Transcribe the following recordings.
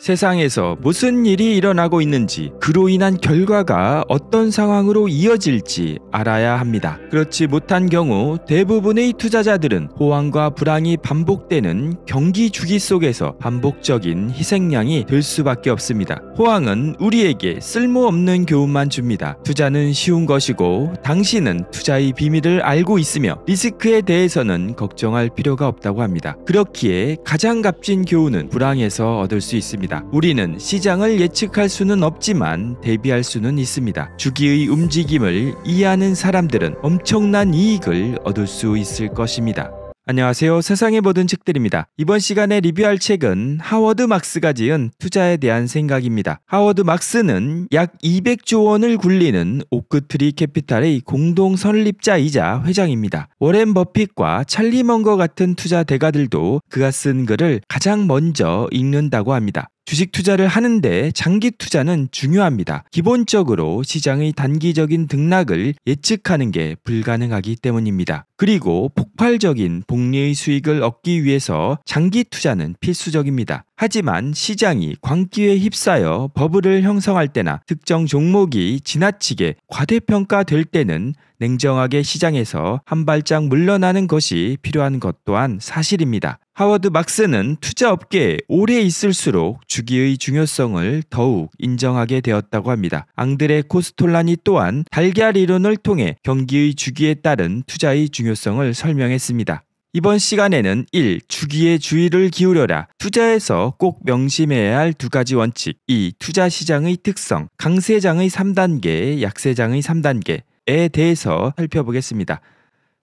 세상에서 무슨 일이 일어나고 있는지 그로 인한 결과가 어떤 상황으로 이어질지 알아야 합니다. 그렇지 못한 경우 대부분의 투자자들은 호황과 불황이 반복되는 경기 주기 속에서 반복적인 희생양이 될 수밖에 없습니다. 호황은 우리에게 쓸모없는 교훈만 줍니다. 투자는 쉬운 것이고 당신은 투자의 비밀을 알고 있으며 리스크에 대해서는 걱정할 필요가 없다고 합니다. 그렇기에 가장 값진 교훈은 불황에서 얻을 수 있습니다. 있습니다. 우리는 시장을 예측할 수는 없지만 대비할 수는 있습니다. 주기의 움직임을 이해하는 사람들은 엄청난 이익을 얻을 수 있을 것입니다. 안녕하세요. 세상의 모든 책들입니다. 이번 시간에 리뷰할 책은 하워드 막스가 지은 투자에 대한 생각입니다. 하워드 막스는 약 200조 원을 굴리는 오크트리 캐피탈의 공동 설립자이자 회장입니다. 워렌 버핏과 찰리 먼거 같은 투자 대가들도 그가 쓴 글을 가장 먼저 읽는다고 합니다. 주식 투자를 하는데 장기 투자는 중요합니다. 기본적으로 시장의 단기적인 등락을 예측하는 게 불가능하기 때문입니다. 그리고 폭발적인 복리의 수익을 얻기 위해서 장기 투자는 필수적입니다. 하지만 시장이 광기에 휩싸여 버블을 형성할 때나 특정 종목이 지나치게 과대평가될 때는 냉정하게 시장에서 한 발짝 물러나는 것이 필요한 것 또한 사실입니다. 하워드 막스는 투자 업계에 오래 있을수록 주기의 중요성을 더욱 인정하게 되었다고 합니다. 앙드레 코스톨라니 또한 달걀 이론을 통해 경기의 주기에 따른 투자의 중요성을 설명했습니다. 이번 시간에는 1. 주기에 주의를 기울여라. 투자에서 꼭 명심해야 할 두 가지 원칙. 2. 투자 시장의 특성. 강세장의 3단계, 약세장의 3단계에 대해서 살펴보겠습니다.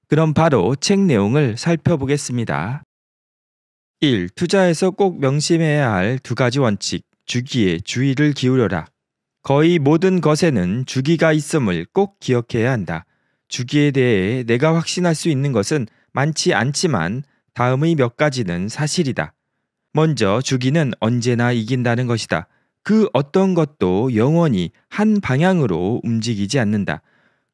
그럼 바로 책 내용을 살펴보겠습니다. 1. 투자에서 꼭 명심해야 할 두 가지 원칙. 주기에 주의를 기울여라. 거의 모든 것에는 주기가 있음을 꼭 기억해야 한다. 주기에 대해 내가 확신할 수 있는 것은 많지 않지만 다음의 몇 가지는 사실이다. 먼저 주기는 언제나 이긴다는 것이다. 그 어떤 것도 영원히 한 방향으로 움직이지 않는다.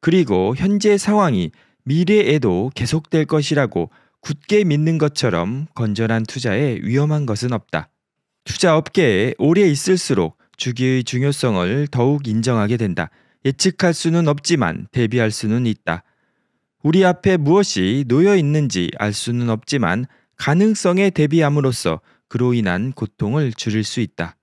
그리고 현재 상황이 미래에도 계속될 것이라고 굳게 믿는 것처럼 건전한 투자에 위험한 것은 없다. 투자 업계에 오래 있을수록 주기의 중요성을 더욱 인정하게 된다. 예측할 수는 없지만 대비할 수는 있다. 우리 앞에 무엇이 놓여 있는지 알 수는 없지만 가능성에 대비함으로써 그로 인한 고통을 줄일 수 있다.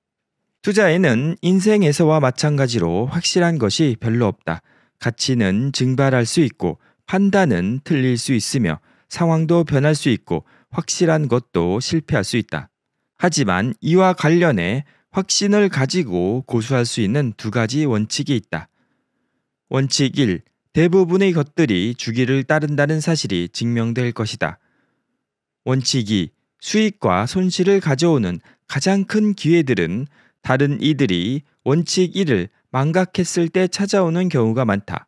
투자에는 인생에서와 마찬가지로 확실한 것이 별로 없다. 가치는 증발할 수 있고 판단은 틀릴 수 있으며 상황도 변할 수 있고 확실한 것도 실패할 수 있다. 하지만 이와 관련해 확신을 가지고 고수할 수 있는 두 가지 원칙이 있다. 원칙 1. 대부분의 것들이 주기를 따른다는 사실이 증명될 것이다. 원칙이 수익과 손실을 가져오는 가장 큰 기회들은 다른 이들이 원칙 1을 망각했을 때 찾아오는 경우가 많다.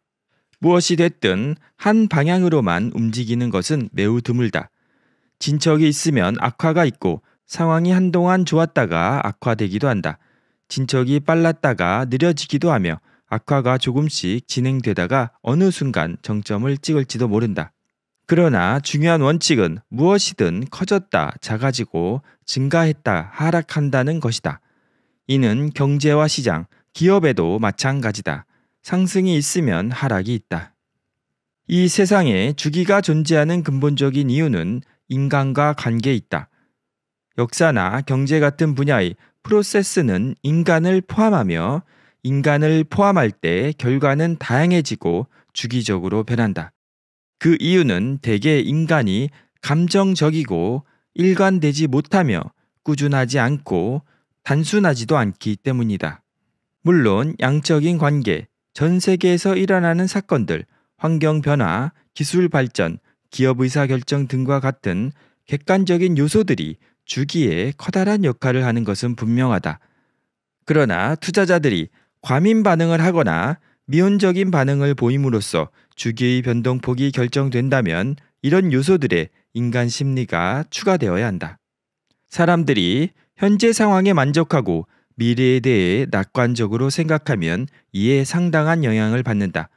무엇이 됐든 한 방향으로만 움직이는 것은 매우 드물다. 진척이 있으면 악화가 있고 상황이 한동안 좋았다가 악화되기도 한다. 진척이 빨랐다가 느려지기도 하며 악화가 조금씩 진행되다가 어느 순간 정점을 찍을지도 모른다. 그러나 중요한 원칙은 무엇이든 커졌다, 작아지고 증가했다, 하락한다는 것이다. 이는 경제와 시장, 기업에도 마찬가지다. 상승이 있으면 하락이 있다. 이 세상에 주기가 존재하는 근본적인 이유는 인간과 관계에 있다. 역사나 경제 같은 분야의 프로세스는 인간을 포함하며 인간을 포함할 때 결과는 다양해지고 주기적으로 변한다. 그 이유는 대개 인간이 감정적이고 일관되지 못하며 꾸준하지 않고 단순하지도 않기 때문이다. 물론 양적인 관계, 전 세계에서 일어나는 사건들, 환경 변화, 기술 발전, 기업 의사 결정 등과 같은 객관적인 요소들이 주기에 커다란 역할을 하는 것은 분명하다. 그러나 투자자들이 과민 반응을 하거나 미온적인 반응을 보임으로써 주기의 변동폭이 결정된다면 이런 요소들의 인간 심리가 추가되어야 한다. 사람들이 현재 상황에 만족하고 미래에 대해 낙관적으로 생각하면 이에 상당한 영향을 받는다.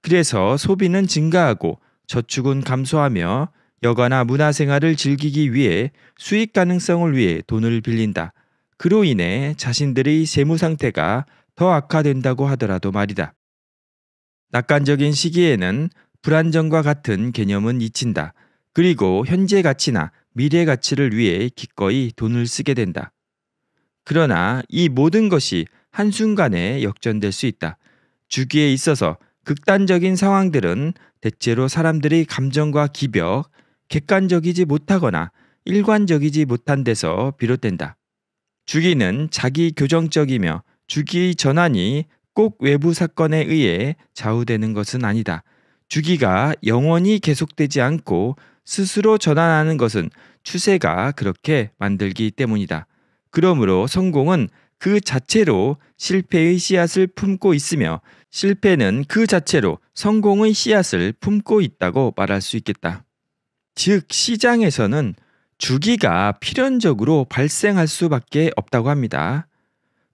그래서 소비는 증가하고 저축은 감소하며 여가나 문화생활을 즐기기 위해 수익 가능성을 위해 돈을 빌린다. 그로 인해 자신들의 재무 상태가 더 악화된다고 하더라도 말이다. 낙관적인 시기에는 불안정과 같은 개념은 잊힌다. 그리고 현재 가치나 미래 가치를 위해 기꺼이 돈을 쓰게 된다. 그러나 이 모든 것이 한순간에 역전될 수 있다. 주기에 있어서 극단적인 상황들은 대체로 사람들이 감정과 기벽, 객관적이지 못하거나 일관적이지 못한 데서 비롯된다. 주기는 자기 교정적이며 주기의 전환이 꼭 외부 사건에 의해 좌우되는 것은 아니다. 주기가 영원히 계속되지 않고 스스로 전환하는 것은 추세가 그렇게 만들기 때문이다. 그러므로 성공은 그 자체로 실패의 씨앗을 품고 있으며 실패는 그 자체로 성공의 씨앗을 품고 있다고 말할 수 있겠다. 즉, 시장에서는 주기가 필연적으로 발생할 수밖에 없다고 합니다.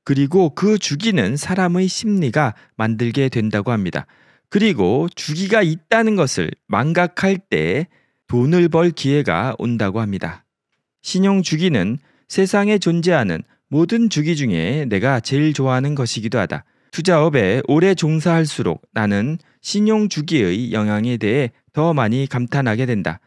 그리고 그 주기는 사람의 심리가 만들게 된다고 합니다. 그리고 주기가 있다는 것을 망각할 때 돈을 벌 기회가 온다고 합니다. 신용 주기는 세상에 존재하는 모든 주기 중에 내가 제일 좋아하는 것이기도 하다. 투자업에 오래 종사할수록 나는 신용 주기의 영향에 대해 더 많이 감탄하게 된다.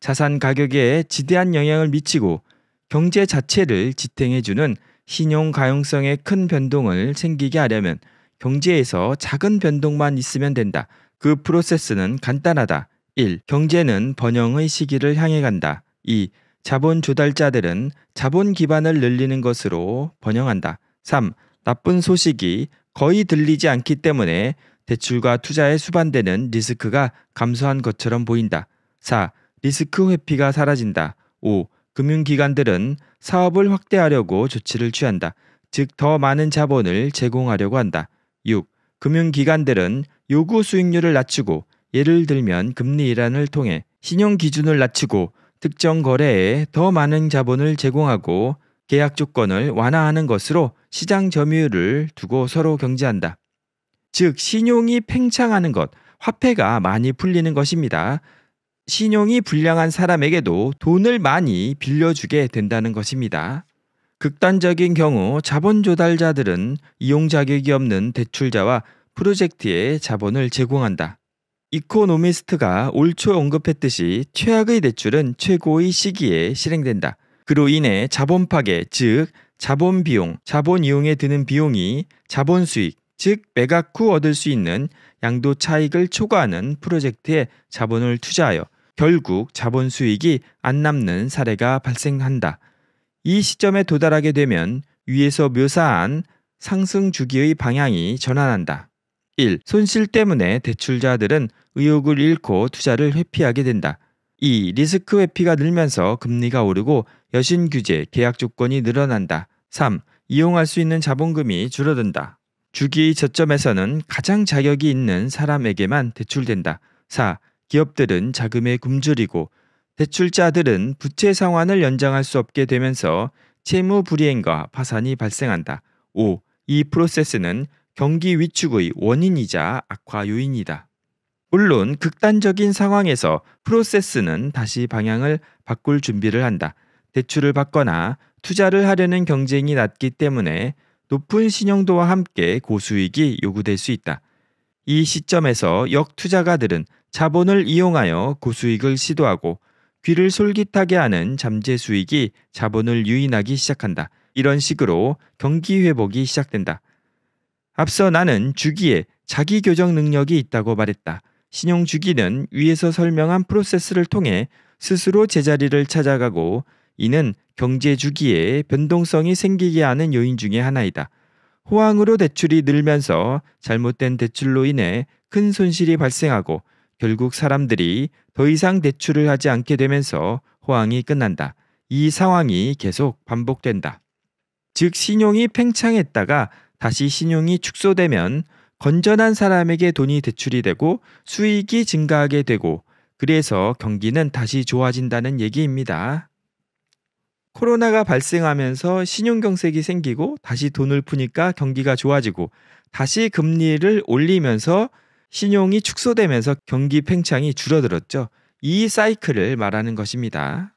자산 가격에 지대한 영향을 미치고 경제 자체를 지탱해주는 신용 가용성에큰 변동을 생기게 하려면 경제에서 작은 변동만 있으면 된다. 그 프로세스는 간단하다. 1. 경제는 번영의 시기를 향해 간다. 2. 자본 조달자들은 자본 기반을 늘리는 것으로 번영한다. 3. 나쁜 소식이 거의 들리지 않기 때문에 대출과 투자에 수반되는 리스크가 감소한 것처럼 보인다. 4. 리스크 회피가 사라진다. 5. 금융기관들은 사업을 확대하려고 조치를 취한다. 즉, 더 많은 자본을 제공하려고 한다. 6. 금융기관들은 요구 수익률을 낮추고 예를 들면 금리 이란을 통해 신용 기준을 낮추고 특정 거래에 더 많은 자본을 제공하고 계약 조건을 완화하는 것으로 시장 점유율을 두고 서로 경제한다. 즉, 신용이 팽창하는 것, 화폐가 많이 풀리는 것입니다. 신용이 불량한 사람에게도 돈을 많이 빌려주게 된다는 것입니다. 극단적인 경우 자본 조달자들은 이용 자격이 없는 대출자와 프로젝트에 자본을 제공한다. 이코노미스트가 올초 언급했듯이 최악의 대출은 최고의 시기에 실행된다. 그로 인해 자본 파괴, 즉 자본 비용, 자본 이용에 드는 비용이 자본 수익, 즉 매각 후 얻을 수 있는 양도 차익을 초과하는 프로젝트에 자본을 투자하여 결국 자본 수익이 안 남는 사례가 발생한다. 이 시점에 도달하게 되면 위에서 묘사한 상승 주기의 방향이 전환한다. 1. 손실 때문에 대출자들은 의욕을 잃고 투자를 회피하게 된다. 2. 리스크 회피가 늘면서 금리가 오르고 여신 규제, 계약 조건이 늘어난다. 3. 이용할 수 있는 자본금이 줄어든다. 주기 저점에서는 가장 자격이 있는 사람에게만 대출된다. 4. 기업들은 자금에 굶주리고 대출자들은 부채 상환을 연장할 수 없게 되면서 채무 불이행과 파산이 발생한다. 5. 이 프로세스는 경기 위축의 원인이자 악화 요인이다. 물론 극단적인 상황에서 프로세스는 다시 방향을 바꿀 준비를 한다. 대출을 받거나 투자를 하려는 경쟁이 낮기 때문에 높은 신용도와 함께 고수익이 요구될 수 있다. 이 시점에서 역투자가들은 자본을 이용하여 고수익을 시도하고 귀를 솔깃하게 하는 잠재 수익이 자본을 유인하기 시작한다. 이런 식으로 경기 회복이 시작된다. 앞서 나는 주기에 자기 교정 능력이 있다고 말했다. 신용 주기는 위에서 설명한 프로세스를 통해 스스로 제자리를 찾아가고 이는 경제 주기에 변동성이 생기게 하는 요인 중의 하나이다. 호황으로 대출이 늘면서 잘못된 대출로 인해 큰 손실이 발생하고 결국 사람들이 더 이상 대출을 하지 않게 되면서 호황이 끝난다. 이 상황이 계속 반복된다. 즉 신용이 팽창했다가 다시 신용이 축소되면 건전한 사람에게 돈이 대출이 되고 수익이 증가하게 되고 그래서 경기는 다시 좋아진다는 얘기입니다. 코로나가 발생하면서 신용경색이 생기고 다시 돈을 푸니까 경기가 좋아지고 다시 금리를 올리면서 신용이 축소되면서 경기 팽창이 줄어들었죠. 이 사이클을 말하는 것입니다.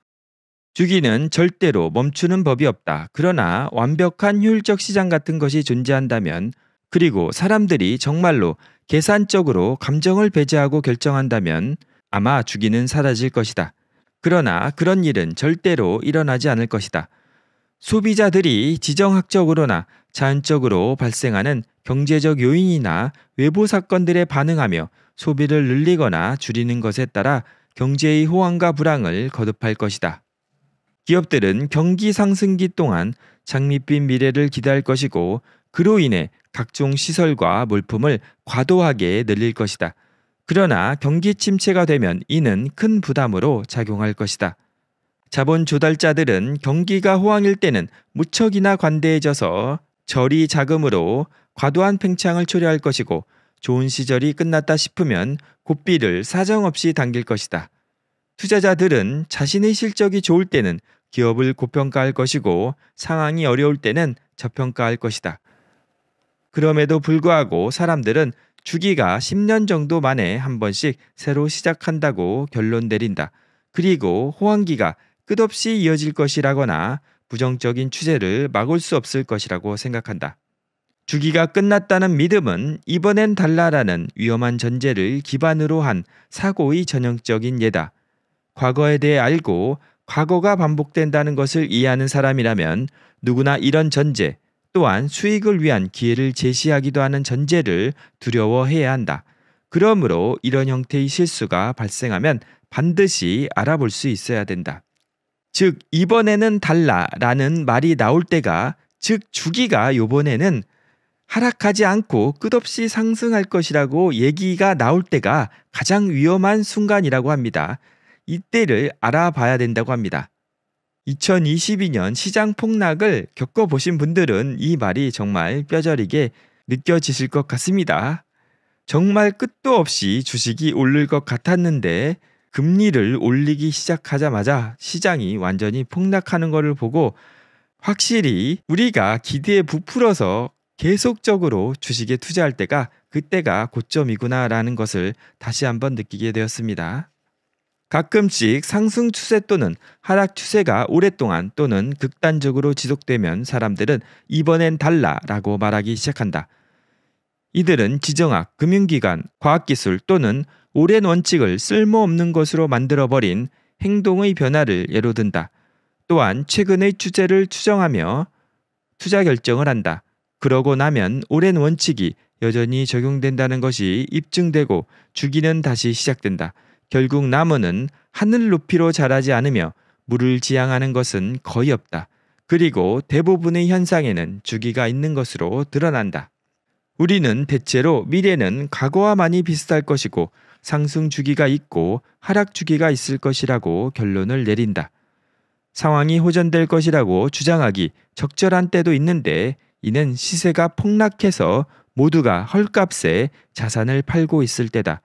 주기는 절대로 멈추는 법이 없다. 그러나 완벽한 효율적 시장 같은 것이 존재한다면 그리고 사람들이 정말로 계산적으로 감정을 배제하고 결정한다면 아마 주기는 사라질 것이다. 그러나 그런 일은 절대로 일어나지 않을 것이다. 소비자들이 지정학적으로나 자연적으로 발생하는 경제적 요인이나 외부 사건들에 반응하며 소비를 늘리거나 줄이는 것에 따라 경제의 호황과 불황을 거듭할 것이다. 기업들은 경기 상승기 동안 장밋빛 미래를 기대할 것이고 그로 인해 각종 시설과 물품을 과도하게 늘릴 것이다. 그러나 경기 침체가 되면 이는 큰 부담으로 작용할 것이다. 자본 조달자들은 경기가 호황일 때는 무척이나 관대해져서 저리 자금으로 과도한 팽창을 초래할 것이고 좋은 시절이 끝났다 싶으면 고삐를 사정없이 당길 것이다. 투자자들은 자신의 실적이 좋을 때는 기업을 고평가할 것이고 상황이 어려울 때는 저평가할 것이다. 그럼에도 불구하고 사람들은 주기가 10년 정도 만에 한 번씩 새로 시작한다고 결론 내린다. 그리고 호황기가 끝없이 이어질 것이라거나 부정적인 추세를 막을 수 없을 것이라고 생각한다. 주기가 끝났다는 믿음은 이번엔 달라라는 위험한 전제를 기반으로 한 사고의 전형적인 예다. 과거에 대해 알고 과거가 반복된다는 것을 이해하는 사람이라면 누구나 이런 전제, 또한 수익을 위한 기회를 제시하기도 하는 전제를 두려워해야 한다. 그러므로 이런 형태의 실수가 발생하면 반드시 알아볼 수 있어야 된다. 즉, 이번에는 달라라는 말이 나올 때가 즉 주기가 요번에는 하락하지 않고 끝없이 상승할 것이라고 얘기가 나올 때가 가장 위험한 순간이라고 합니다. 이때를 알아봐야 된다고 합니다. 2022년 시장 폭락을 겪어보신 분들은 이 말이 정말 뼈저리게 느껴지실 것 같습니다. 정말 끝도 없이 주식이 오를 것 같았는데 금리를 올리기 시작하자마자 시장이 완전히 폭락하는 것을 보고 확실히 우리가 기대에 부풀어서 계속적으로 주식에 투자할 때가 그때가 고점이구나라는 것을 다시 한번 느끼게 되었습니다. 가끔씩 상승 추세 또는 하락 추세가 오랫동안 또는 극단적으로 지속되면 사람들은 이번엔 달라라고 말하기 시작한다. 이들은 지정학, 금융기관, 과학기술 또는 오랜 원칙을 쓸모없는 것으로 만들어버린 행동의 변화를 예로 든다. 또한 최근의 추세를 추정하며 투자 결정을 한다. 그러고 나면 오랜 원칙이 여전히 적용된다는 것이 입증되고 주기는 다시 시작된다. 결국 나무는 하늘 높이로 자라지 않으며 물을 지향하는 것은 거의 없다. 그리고 대부분의 현상에는 주기가 있는 것으로 드러난다. 우리는 대체로 미래는 과거와 많이 비슷할 것이고 상승 주기가 있고 하락 주기가 있을 것이라고 결론을 내린다. 상황이 호전될 것이라고 주장하기 적절한 때도 있는데 이는 시세가 폭락해서 모두가 헐값에 자산을 팔고 있을 때다.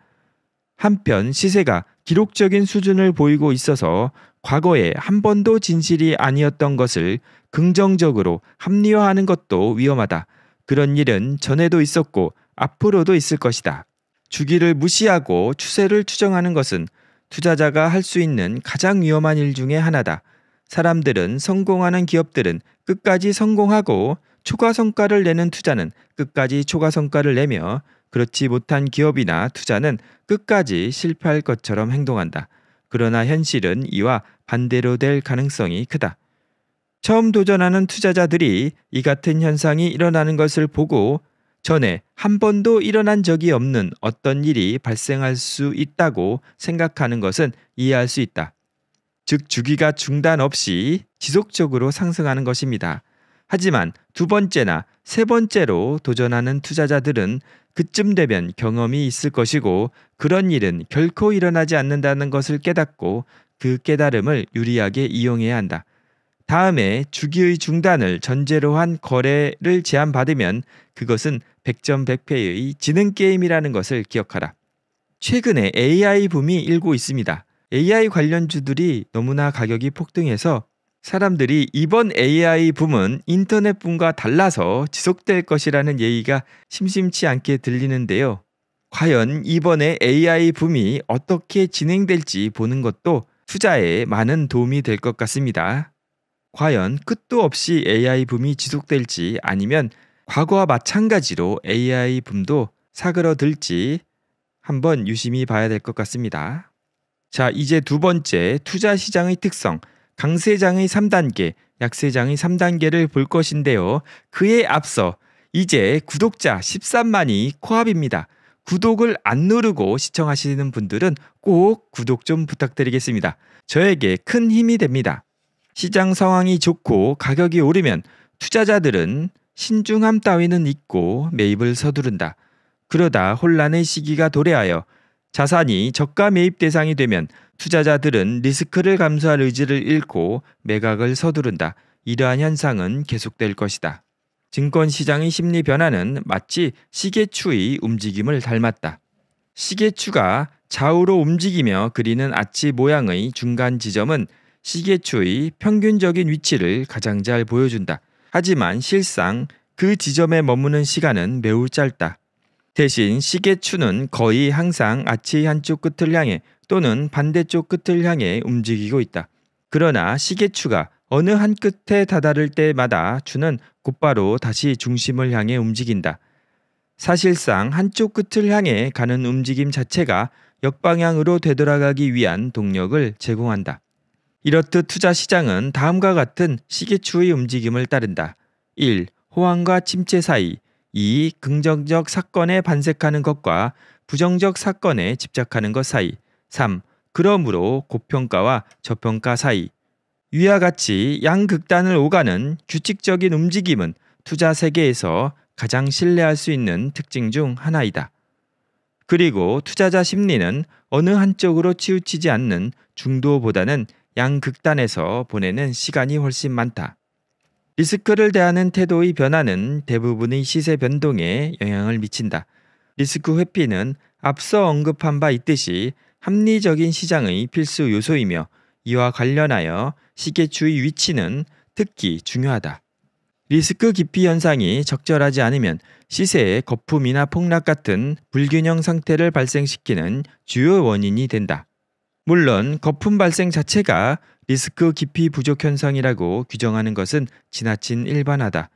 한편 시세가 기록적인 수준을 보이고 있어서 과거에 한 번도 진실이 아니었던 것을 긍정적으로 합리화하는 것도 위험하다. 그런 일은 전에도 있었고 앞으로도 있을 것이다. 주기를 무시하고 추세를 추정하는 것은 투자자가 할 수 있는 가장 위험한 일 중에 하나다. 사람들은 성공하는 기업들은 끝까지 성공하고 초과 성과를 내는 투자는 끝까지 초과 성과를 내며 그렇지 못한 기업이나 투자는 끝까지 실패할 것처럼 행동한다. 그러나 현실은 이와 반대로 될 가능성이 크다. 처음 도전하는 투자자들이 이 같은 현상이 일어나는 것을 보고 전에 한 번도 일어난 적이 없는 어떤 일이 발생할 수 있다고 생각하는 것은 이해할 수 있다. 즉, 주기가 중단 없이 지속적으로 상승하는 것입니다. 하지만 두 번째나 세 번째로 도전하는 투자자들은 그쯤 되면 경험이 있을 것이고 그런 일은 결코 일어나지 않는다는 것을 깨닫고 그 깨달음을 유리하게 이용해야 한다. 다음에 주기의 중단을 전제로 한 거래를 제안받으면 그것은 100점 1 0 0패의 지능 게임이라는 것을 기억하라. 최근에 AI 붐이 일고 있습니다. AI 관련주들이 너무나 가격이 폭등해서 사람들이 이번 AI 붐은 인터넷 붐과 달라서 지속될 것이라는 얘기가 심심치 않게 들리는데요. 과연 이번에 AI 붐이 어떻게 진행될지 보는 것도 투자에 많은 도움이 될 것 같습니다. 과연 끝도 없이 AI 붐이 지속될지 아니면 과거와 마찬가지로 AI 붐도 사그러들지 한번 유심히 봐야 될 것 같습니다. 자, 이제 두 번째 투자 시장의 특성, 강세장의 3단계, 약세장의 3단계를 볼 것인데요. 그에 앞서 이제 구독자 13만이 코앞입니다. 구독을 안 누르고 시청하시는 분들은 꼭 구독 좀 부탁드리겠습니다. 저에게 큰 힘이 됩니다. 시장 상황이 좋고 가격이 오르면 투자자들은 신중함 따위는 잊고 매입을 서두른다. 그러다 혼란의 시기가 도래하여 자산이 저가 매입 대상이 되면 투자자들은 리스크를 감수할 의지를 잃고 매각을 서두른다. 이러한 현상은 계속될 것이다. 증권 시장의 심리 변화는 마치 시계추의 움직임을 닮았다. 시계추가 좌우로 움직이며 그리는 아치 모양의 중간 지점은 시계추의 평균적인 위치를 가장 잘 보여준다. 하지만 실상 그 지점에 머무는 시간은 매우 짧다. 대신 시계추는 거의 항상 아치 한쪽 끝을 향해 또는 반대쪽 끝을 향해 움직이고 있다. 그러나 시계추가 어느 한 끝에 다다를 때마다 추는 곧바로 다시 중심을 향해 움직인다. 사실상 한쪽 끝을 향해 가는 움직임 자체가 역방향으로 되돌아가기 위한 동력을 제공한다. 이렇듯 투자 시장은 다음과 같은 시계추의 움직임을 따른다. 1. 호황과 침체 사이 이 긍정적 사건에 반색하는 것과 부정적 사건에 집착하는 것 사이 3. 그러므로 고평가와 저평가 사이 위와 같이 양극단을 오가는 규칙적인 움직임은 투자 세계에서 가장 신뢰할 수 있는 특징 중 하나이다. 그리고 투자자 심리는 어느 한쪽으로 치우치지 않는 중도보다는 양극단에서 보내는 시간이 훨씬 많다. 리스크를 대하는 태도의 변화는 대부분의 시세 변동에 영향을 미친다. 리스크 회피는 앞서 언급한 바 있듯이 합리적인 시장의 필수 요소이며 이와 관련하여 시계추의 위치는 특히 중요하다. 리스크 기피 현상이 적절하지 않으면 시세의 거품이나 폭락 같은 불균형 상태를 발생시키는 주요 원인이 된다. 물론 거품 발생 자체가 리스크 깊이 부족 현상이라고 규정하는 것은 지나친 일반화다.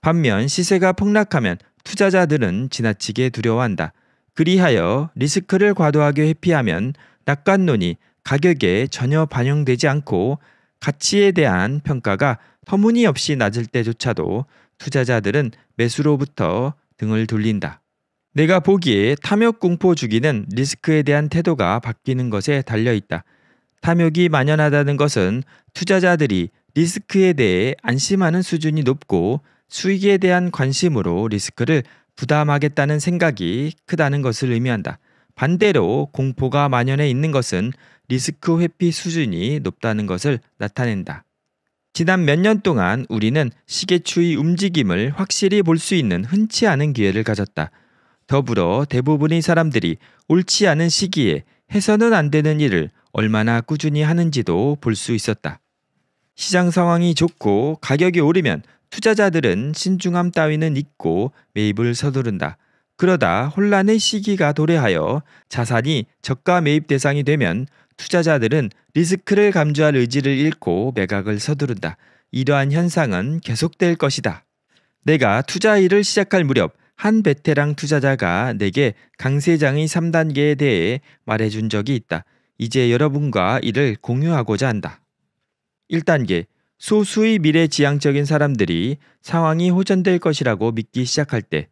반면 시세가 폭락하면 투자자들은 지나치게 두려워한다. 그리하여 리스크를 과도하게 회피하면 낙관론이 가격에 전혀 반영되지 않고 가치에 대한 평가가 터무니없이 낮을 때조차도 투자자들은 매수로부터 등을 돌린다. 내가 보기에 탐욕 공포 주기는 리스크에 대한 태도가 바뀌는 것에 달려 있다. 탐욕이 만연하다는 것은 투자자들이 리스크에 대해 안심하는 수준이 높고 수익에 대한 관심으로 리스크를 부담하겠다는 생각이 크다는 것을 의미한다. 반대로 공포가 만연해 있는 것은 리스크 회피 수준이 높다는 것을 나타낸다. 지난 몇 년 동안 우리는 시계추위 움직임을 확실히 볼 수 있는 흔치 않은 기회를 가졌다. 더불어 대부분의 사람들이 옳지 않은 시기에 해서는 안 되는 일을 얼마나 꾸준히 하는지도 볼 수 있었다. 시장 상황이 좋고 가격이 오르면 투자자들은 신중함 따위는 잊고 매입을 서두른다. 그러다 혼란의 시기가 도래하여 자산이 저가 매입 대상이 되면 투자자들은 리스크를 감주할 의지를 잃고 매각을 서두른다. 이러한 현상은 계속될 것이다. 내가 투자 일을 시작할 무렵 한 베테랑 투자자가 내게 강세장의 3단계에 대해 말해준 적이 있다. 이제 여러분과 이를 공유하고자 한다. 1단계 소수의 미래지향적인 사람들이 상황이 호전될 것이라고 믿기 시작할 때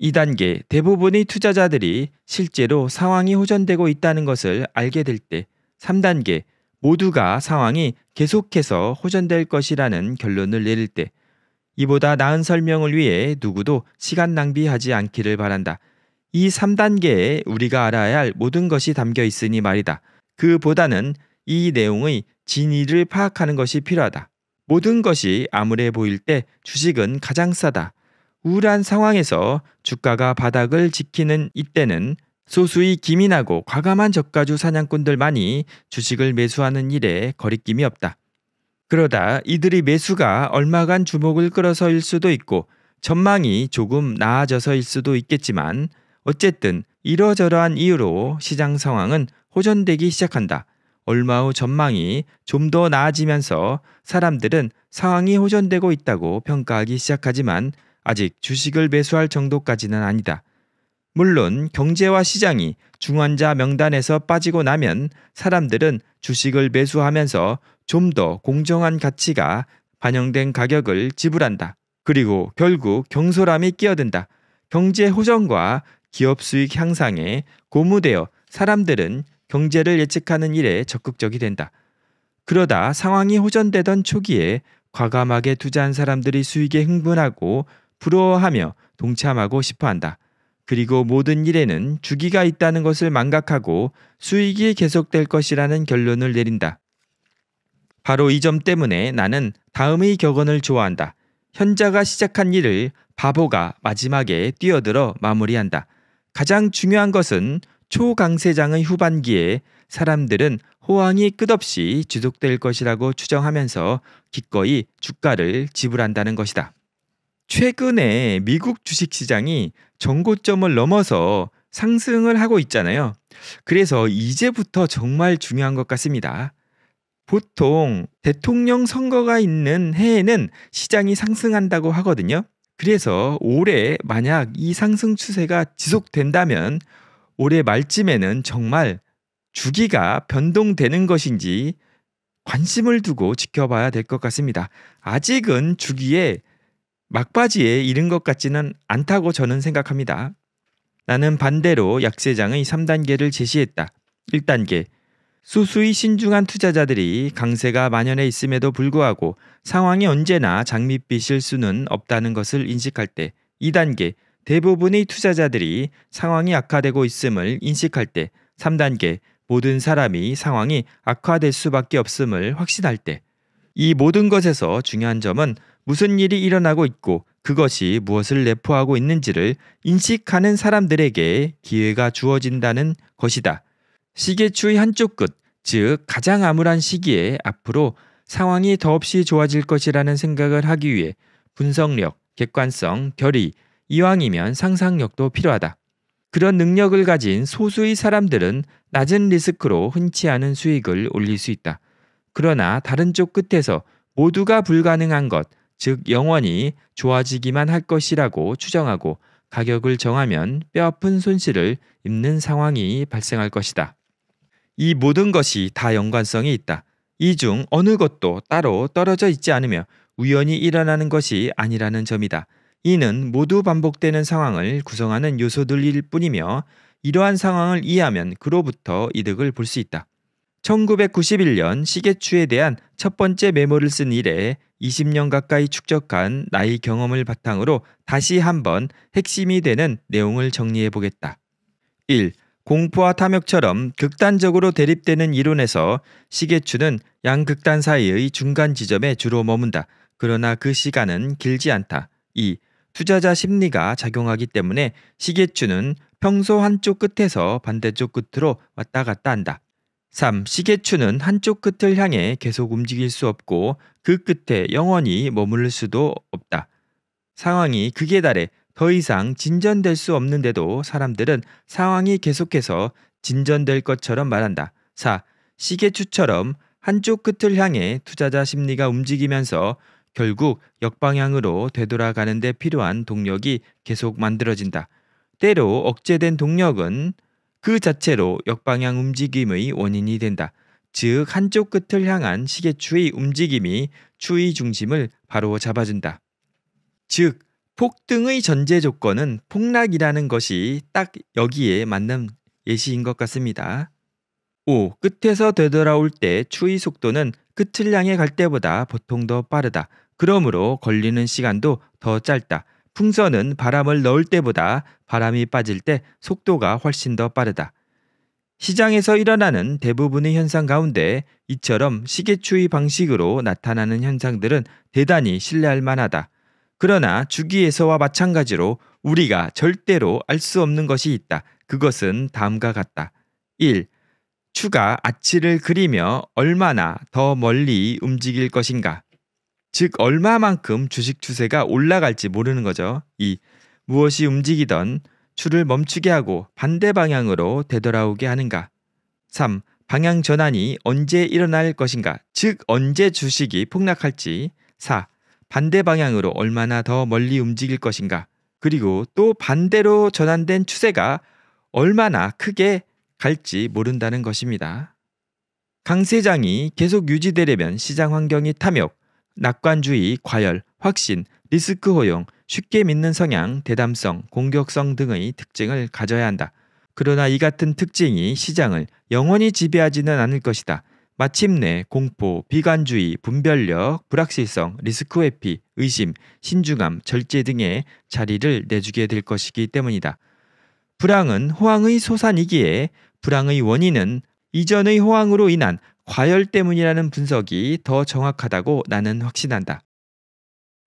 2단계 대부분의 투자자들이 실제로 상황이 호전되고 있다는 것을 알게 될때 3단계 모두가 상황이 계속해서 호전될 것이라는 결론을 내릴 때 이보다 나은 설명을 위해 누구도 시간 낭비하지 않기를 바란다. 이 3단계에 우리가 알아야 할 모든 것이 담겨 있으니 말이다. 그보다는 이 내용의 진위를 파악하는 것이 필요하다. 모든 것이 암울해 보일 때 주식은 가장 싸다. 우울한 상황에서 주가가 바닥을 지키는 이때는 소수의 기민하고 과감한 저가주 사냥꾼들만이 주식을 매수하는 일에 거리낌이 없다. 그러다 이들이 매수가 얼마간 주목을 끌어서일 수도 있고 전망이 조금 나아져서일 수도 있겠지만 어쨌든 이러저러한 이유로 시장 상황은 호전되기 시작한다. 얼마 후 전망이 좀 더 나아지면서 사람들은 상황이 호전되고 있다고 평가하기 시작하지만 아직 주식을 매수할 정도까지는 아니다. 물론 경제와 시장이 중환자 명단에서 빠지고 나면 사람들은 주식을 매수하면서 좀 더 공정한 가치가 반영된 가격을 지불한다. 그리고 결국 경솔함이 끼어든다. 경제 호전과 기업 수익 향상에 고무되어 사람들은 경제를 예측하는 일에 적극적이 된다. 그러다 상황이 호전되던 초기에 과감하게 투자한 사람들이 수익에 흥분하고 부러워하며 동참하고 싶어 한다. 그리고 모든 일에는 주기가 있다는 것을 망각하고 수익이 계속될 것이라는 결론을 내린다. 바로 이 점 때문에 나는 다음의 격언을 좋아한다. 현자가 시작한 일을 바보가 마지막에 뛰어들어 마무리한다. 가장 중요한 것은 초강세장의 후반기에 사람들은 호황이 끝없이 지속될 것이라고 추정하면서 기꺼이 주가를 지불한다는 것이다. 최근에 미국 주식시장이 정고점을 넘어서 상승을 하고 있잖아요. 그래서 이제부터 정말 중요한 것 같습니다. 보통 대통령 선거가 있는 해에는 시장이 상승한다고 하거든요. 그래서 올해 만약 이 상승 추세가 지속된다면 올해 말쯤에는 정말 주기가 변동되는 것인지 관심을 두고 지켜봐야 될 것 같습니다. 아직은 주기에 막바지에 이른 것 같지는 않다고 저는 생각합니다. 나는 반대로 약세장의 3단계를 제시했다. 1단계. 수수의 신중한 투자자들이 강세가 만연해 있음에도 불구하고 상황이 언제나 장밋빛일 수는 없다는 것을 인식할 때 2단계 대부분의 투자자들이 상황이 악화되고 있음을 인식할 때 3단계 모든 사람이 상황이 악화될 수밖에 없음을 확신할 때이 모든 것에서 중요한 점은 무슨 일이 일어나고 있고 그것이 무엇을 내포하고 있는지를 인식하는 사람들에게 기회가 주어진다는 것이다. 시계추의 한쪽 끝, 즉 가장 암울한 시기에 앞으로 상황이 더없이 좋아질 것이라는 생각을 하기 위해 분석력, 객관성, 결의, 이왕이면 상상력도 필요하다. 그런 능력을 가진 소수의 사람들은 낮은 리스크로 흔치 않은 수익을 올릴 수 있다. 그러나 다른 쪽 끝에서 모두가 불가능한 것, 즉 영원히 좋아지기만 할 것이라고 추정하고 가격을 정하면 뼈아픈 손실을 입는 상황이 발생할 것이다. 이 모든 것이 다 연관성이 있다. 이 중 어느 것도 따로 떨어져 있지 않으며 우연히 일어나는 것이 아니라는 점이다. 이는 모두 반복되는 상황을 구성하는 요소들일 뿐이며 이러한 상황을 이해하면 그로부터 이득을 볼 수 있다. 1991년 시계추에 대한 첫 번째 메모를 쓴 이래 20년 가까이 축적한 나의 경험을 바탕으로 다시 한번 핵심이 되는 내용을 정리해 보겠다. 1. 공포와 탐욕처럼 극단적으로 대립되는 이론에서 시계추는 양극단 사이의 중간 지점에 주로 머문다. 그러나 그 시간은 길지 않다. 2. 투자자 심리가 작용하기 때문에 시계추는 평소 한쪽 끝에서 반대쪽 끝으로 왔다 갔다 한다. 3. 시계추는 한쪽 끝을 향해 계속 움직일 수 없고 그 끝에 영원히 머무를 수도 없다. 상황이 극에 달해 더 이상 진전될 수 없는데도 사람들은 상황이 계속해서 진전될 것처럼 말한다. 4. 시계추처럼 한쪽 끝을 향해 투자자 심리가 움직이면서 결국 역방향으로 되돌아가는 데 필요한 동력이 계속 만들어진다. 때로 억제된 동력은 그 자체로 역방향 움직임의 원인이 된다. 즉 한쪽 끝을 향한 시계추의 움직임이 추위 중심을 바로 잡아준다. 즉 폭등의 전제 조건은 폭락이라는 것이 딱 여기에 맞는 예시인 것 같습니다. 5. 끝에서 되돌아올 때추위 속도는 끝을 향해 갈 때보다 보통 더 빠르다. 그러므로 걸리는 시간도 더 짧다. 풍선은 바람을 넣을 때보다 바람이 빠질 때 속도가 훨씬 더 빠르다. 시장에서 일어나는 대부분의 현상 가운데 이처럼 시계추위 방식으로 나타나는 현상들은 대단히 신뢰할 만하다. 그러나 주기에서와 마찬가지로 우리가 절대로 알 수 없는 것이 있다. 그것은 다음과 같다. 1. 추가 아치를 그리며 얼마나 더 멀리 움직일 것인가. 즉 얼마만큼 주식 추세가 올라갈지 모르는 거죠. 이 무엇이 움직이던 추를 멈추게 하고 반대 방향으로 되돌아오게 하는가. 3. 방향 전환이 언제 일어날 것인가. 즉 언제 주식이 폭락할지. 4. 반대 방향으로 얼마나 더 멀리 움직일 것인가. 그리고 또 반대로 전환된 추세가 얼마나 크게 갈지 모른다는 것입니다. 강세장이 계속 유지되려면 시장 환경이 탐욕, 낙관주의, 과열, 확신, 리스크 허용, 쉽게 믿는 성향, 대담성, 공격성 등의 특징을 가져야 한다. 그러나 이 같은 특징이 시장을 영원히 지배하지는 않을 것이다. 마침내 공포, 비관주의, 분별력, 불확실성, 리스크 회피, 의심, 신중함, 절제 등의 자리를 내주게 될 것이기 때문이다. 불황은 호황의 소산이기에 불황의 원인은 이전의 호황으로 인한 과열 때문이라는 분석이 더 정확하다고 나는 확신한다.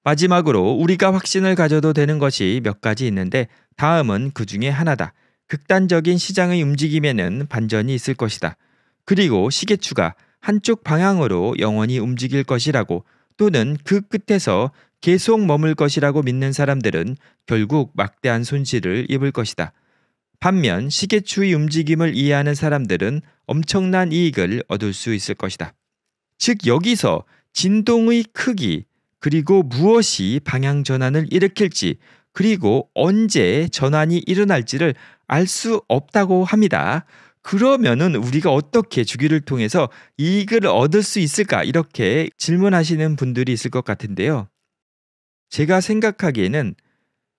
마지막으로 우리가 확신을 가져도 되는 것이 몇 가지 있는데 다음은 그 중에 하나다. 극단적인 시장의 움직임에는 반전이 있을 것이다. 그리고 시계추가 한쪽 방향으로 영원히 움직일 것이라고 또는 그 끝에서 계속 머물 것이라고 믿는 사람들은 결국 막대한 손실을 입을 것이다. 반면 시계추의 움직임을 이해하는 사람들은 엄청난 이익을 얻을 수 있을 것이다. 즉 여기서 진동의 크기 그리고 무엇이 방향 전환을 일으킬지 그리고 언제 전환이 일어날지를 알 수 없다고 합니다. 그러면은 우리가 어떻게 주기를 통해서 이익을 얻을 수 있을까? 이렇게 질문하시는 분들이 있을 것 같은데요. 제가 생각하기에는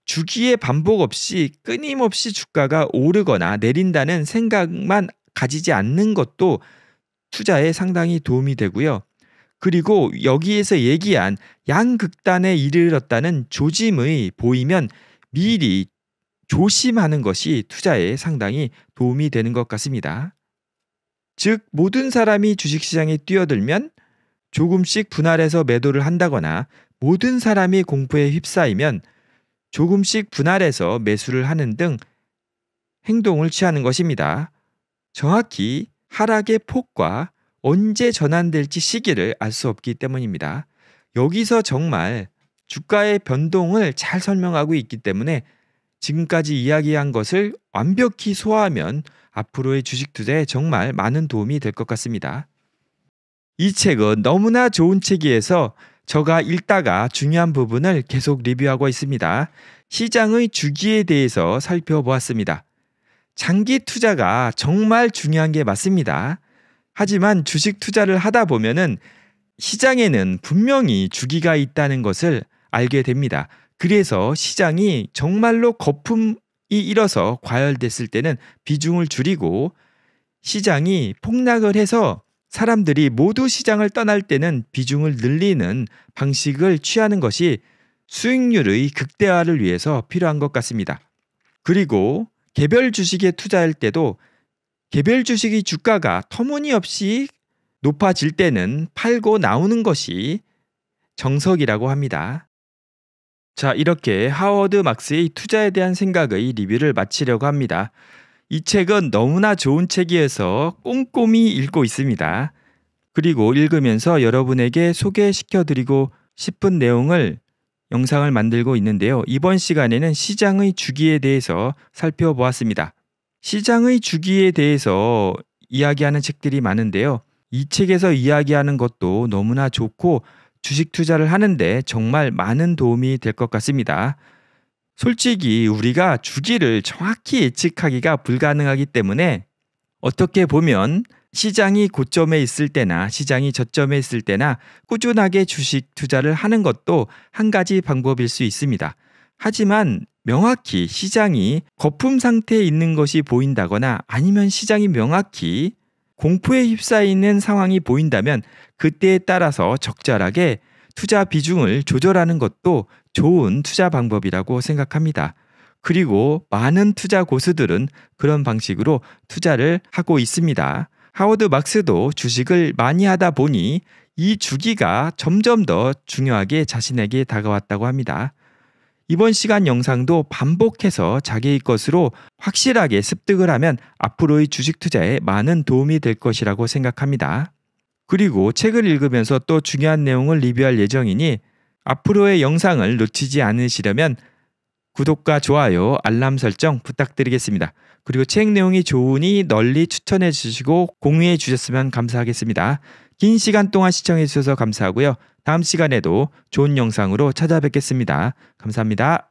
주기의 반복 없이 끊임없이 주가가 오르거나 내린다는 생각만 가지지 않는 것도 투자에 상당히 도움이 되고요. 그리고 여기에서 얘기한 양극단에 이르렀다는 조짐의 보이면 미리 조심하는 것이 투자에 상당히 도움이 되는 것 같습니다. 즉, 모든 사람이 주식시장에 뛰어들면 조금씩 분할해서 매도를 한다거나 모든 사람이 공포에 휩싸이면 조금씩 분할해서 매수를 하는 등 행동을 취하는 것입니다. 정확히 하락의 폭과 언제 전환될지 시기를 알 수 없기 때문입니다. 여기서 정말 주가의 변동을 잘 설명하고 있기 때문에 지금까지 이야기한 것을 완벽히 소화하면 앞으로의 주식 투자에 정말 많은 도움이 될 것 같습니다. 이 책은 너무나 좋은 책이어서 저가 읽다가 중요한 부분을 계속 리뷰하고 있습니다. 시장의 주기에 대해서 살펴보았습니다. 장기 투자가 정말 중요한 게 맞습니다. 하지만 주식 투자를 하다 보면은 시장에는 분명히 주기가 있다는 것을 알게 됩니다. 그래서 시장이 정말로 거품이 일어서 과열됐을 때는 비중을 줄이고 시장이 폭락을 해서 사람들이 모두 시장을 떠날 때는 비중을 늘리는 방식을 취하는 것이 수익률의 극대화를 위해서 필요한 것 같습니다. 그리고 개별 주식에 투자할 때도 개별 주식이 주가가 터무니없이 높아질 때는 팔고 나오는 것이 정석이라고 합니다. 자, 이렇게 하워드 막스의 투자에 대한 생각의 리뷰를 마치려고 합니다. 이 책은 너무나 좋은 책이어서 꼼꼼히 읽고 있습니다. 그리고 읽으면서 여러분에게 소개시켜 드리고 싶은 내용을 영상을 만들고 있는데요. 이번 시간에는 시장의 주기에 대해서 살펴보았습니다. 시장의 주기에 대해서 이야기하는 책들이 많은데요. 이 책에서 이야기하는 것도 너무나 좋고 주식 투자를 하는데 정말 많은 도움이 될 것 같습니다. 솔직히 우리가 주기를 정확히 예측하기가 불가능하기 때문에 어떻게 보면 시장이 고점에 있을 때나 시장이 저점에 있을 때나 꾸준하게 주식 투자를 하는 것도 한 가지 방법일 수 있습니다. 하지만 명확히 시장이 거품 상태에 있는 것이 보인다거나 아니면 시장이 명확히 공포에 휩싸이는 상황이 보인다면 그때에 따라서 적절하게 투자 비중을 조절하는 것도 좋은 투자 방법이라고 생각합니다. 그리고 많은 투자 고수들은 그런 방식으로 투자를 하고 있습니다. 하워드 막스도 주식을 많이 하다 보니 이 주기가 점점 더 중요하게 자신에게 다가왔다고 합니다. 이번 시간 영상도 반복해서 자기의 것으로 확실하게 습득을 하면 앞으로의 주식 투자에 많은 도움이 될 것이라고 생각합니다. 그리고 책을 읽으면서 또 중요한 내용을 리뷰할 예정이니 앞으로의 영상을 놓치지 않으시려면 구독과 좋아요, 알람 설정 부탁드리겠습니다. 그리고 책 내용이 좋으니 널리 추천해 주시고 공유해 주셨으면 감사하겠습니다. 긴 시간 동안 시청해 주셔서 감사하고요. 다음 시간에도 좋은 영상으로 찾아뵙겠습니다. 감사합니다.